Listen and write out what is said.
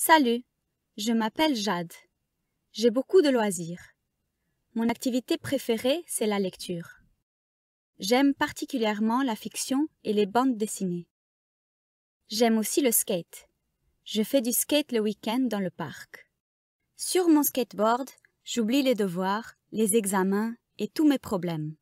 Salut, je m'appelle Jade. J'ai beaucoup de loisirs. Mon activité préférée, c'est la lecture. J'aime particulièrement la fiction et les bandes dessinées. J'aime aussi le skate. Je fais du skate le week-end dans le parc. Sur mon skateboard, j'oublie les devoirs, les examens et tous mes problèmes.